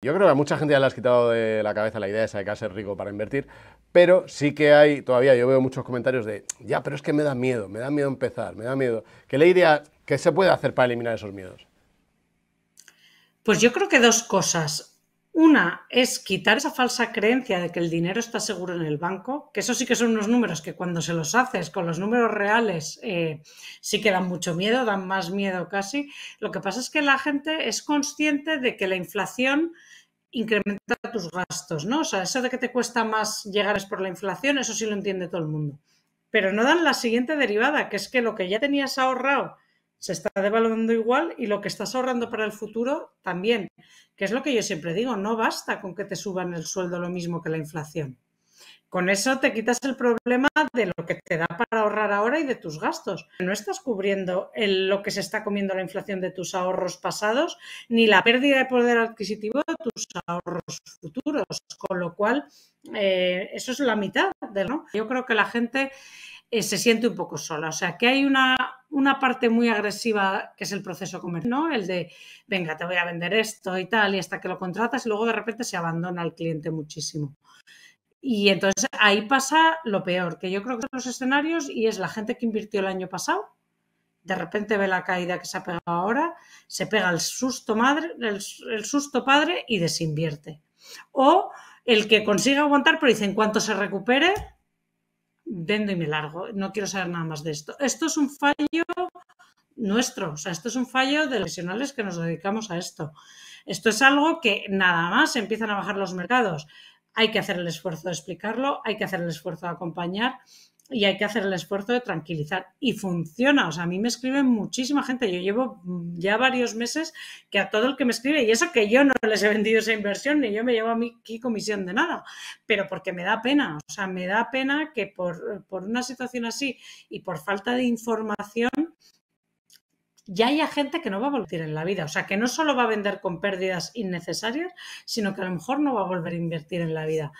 Yo creo que a mucha gente ya le has quitado de la cabeza la idea esa de que ser rico para invertir, pero sí que hay todavía, yo veo muchos comentarios de, ya, pero es que me da miedo, me da miedo empezar, me da miedo. ¿Qué le diría, qué se puede hacer para eliminar esos miedos? Pues yo creo que dos cosas. Una es quitar esa falsa creencia de que el dinero está seguro en el banco, que eso sí que son unos números que cuando se los haces con los números reales eh, sí que dan mucho miedo, dan más miedo casi. Lo que pasa es que la gente es consciente de que la inflación incrementa tus gastos, ¿no? O sea, eso de que te cuesta más llegar es por la inflación, eso sí lo entiende todo el mundo. Pero no dan la siguiente derivada, que es que lo que ya tenías ahorrado se está devaluando igual y lo que estás ahorrando para el futuro también, que es lo que yo siempre digo, no basta con que te suban el sueldo lo mismo que la inflación. Con eso te quitas el problema de lo que te da para ahorrar ahora y de tus gastos. No estás cubriendo lo que se está comiendo la inflación de tus ahorros pasados ni la pérdida de poder adquisitivo de tus ahorros futuros. Con lo cual, eh, eso es la mitad. De, ¿no? Yo creo que la gente eh, se siente un poco sola. O sea, que hay una una parte muy agresiva que es el proceso comercial, ¿no? El de, venga, te voy a vender esto y tal, y hasta que lo contratas y luego de repente se abandona al cliente muchísimo. Y entonces ahí pasa lo peor, que yo creo que son los escenarios y es la gente que invirtió el año pasado, de repente ve la caída que se ha pegado ahora, se pega el susto madre, el, susto padre y desinvierte. O el que consigue aguantar, pero dice, en cuanto se recupere, vendo y me largo, no quiero saber nada más de esto. Esto es un fallo nuestro, o sea, esto es un fallo de los profesionales que nos dedicamos a esto. Esto es algo que nada más empiezan a bajar los mercados. Hay que hacer el esfuerzo de explicarlo, hay que hacer el esfuerzo de acompañar y hay que hacer el esfuerzo de tranquilizar. Y funciona, o sea, a mí me escriben muchísima gente, yo llevo mm, ya varios meses que a todo el que me escribe, y eso que yo no les he vendido esa inversión, ni yo me llevo a mí comisión de nada, pero porque me da pena, o sea, me da pena que por, una situación así y por falta de información, ya haya gente que no va a volver en la vida. O sea, que no solo va a vender con pérdidas innecesarias, sino que a lo mejor no va a volver a invertir en la vida.